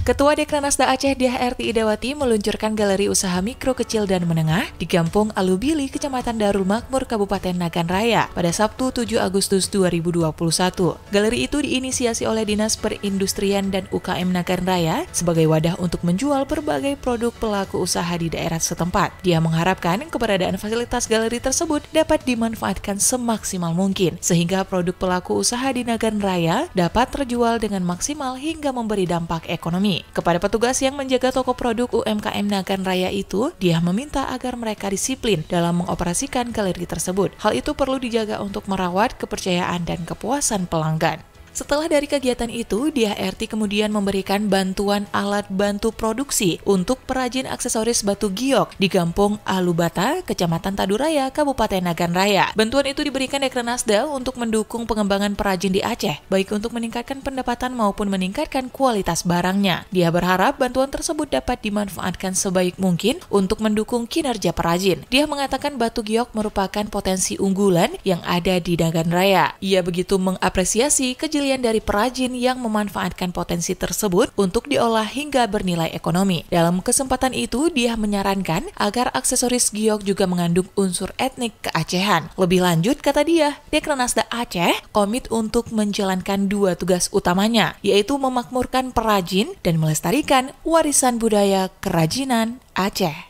Ketua Dekranasda Aceh Ida Wati meluncurkan galeri usaha mikro kecil dan menengah di Kampung Alubili, Kecamatan Darul Makmur, Kabupaten Nagan Raya pada Sabtu 7 Agustus 2021. Galeri itu diinisiasi oleh Dinas Perindustrian dan UKM Nagan Raya sebagai wadah untuk menjual berbagai produk pelaku usaha di daerah setempat. Dia mengharapkan keberadaan fasilitas galeri tersebut dapat dimanfaatkan semaksimal mungkin sehingga produk pelaku usaha di Nagan Raya dapat terjual dengan maksimal hingga memberi dampak ekonomi ini. Kepada petugas yang menjaga toko produk UMKM Nagan Raya itu, dia meminta agar mereka disiplin dalam mengoperasikan galeri tersebut. Hal itu perlu dijaga untuk merawat kepercayaan dan kepuasan pelanggan. Setelah dari kegiatan itu, DHRT kemudian memberikan bantuan alat bantu produksi untuk perajin aksesoris batu giok di Kampung Alubata, Kecamatan Taduraya, Kabupaten Nagan Raya. Bantuan itu diberikan Dekra Nasda untuk mendukung pengembangan perajin di Aceh, baik untuk meningkatkan pendapatan maupun meningkatkan kualitas barangnya. Dia berharap bantuan tersebut dapat dimanfaatkan sebaik mungkin untuk mendukung kinerja perajin. Dia mengatakan batu giok merupakan potensi unggulan yang ada di Nagan Raya. Ia begitu mengapresiasi kejelian bagian dari perajin yang memanfaatkan potensi tersebut untuk diolah hingga bernilai ekonomi. Dalam kesempatan itu, dia menyarankan agar aksesoris giok juga mengandung unsur etnik keacehan. Lebih lanjut, kata dia, Dekranasda Aceh komit untuk menjalankan dua tugas utamanya, yaitu memakmurkan perajin dan melestarikan warisan budaya kerajinan Aceh.